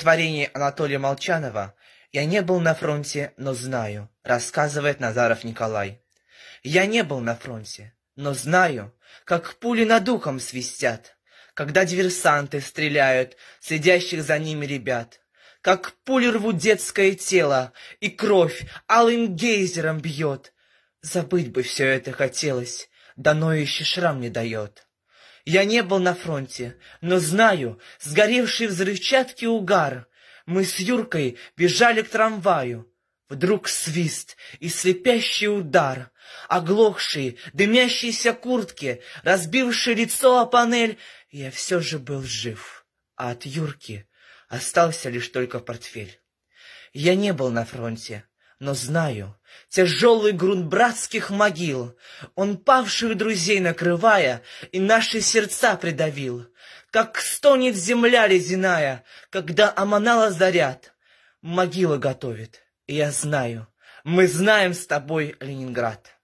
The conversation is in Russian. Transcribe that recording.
стихотворении Анатолия Молчанова «Я не был на фронте, но знаю», рассказывает Назаров Николай. «Я не был на фронте, но знаю, как пули над духом свистят, когда диверсанты стреляют следящих за ними ребят, как пули рвут детское тело, и кровь алым гейзером бьет. Забыть бы все это хотелось, да ноющий шрам не дает». Я не был на фронте, но знаю сгоревший взрывчатки угар. Мы с Юркой бежали к трамваю. Вдруг свист и слепящий удар, оглохший, дымящийся куртки, разбивший лицо о панель, я все же был жив, а от Юрки остался лишь только портфель. Я не был на фронте, но знаю, тяжелый грунт братских могил, Он павших друзей накрывая, И наши сердца придавил. Как стонет земля ледяная, Когда Аманала заряд, Могила готовит, и я знаю, Мы знаем с тобой Ленинград.